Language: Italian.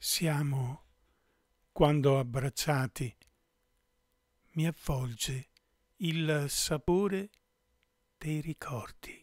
siamo quando abbracciati. Mi avvolge il sapore dei ricordi.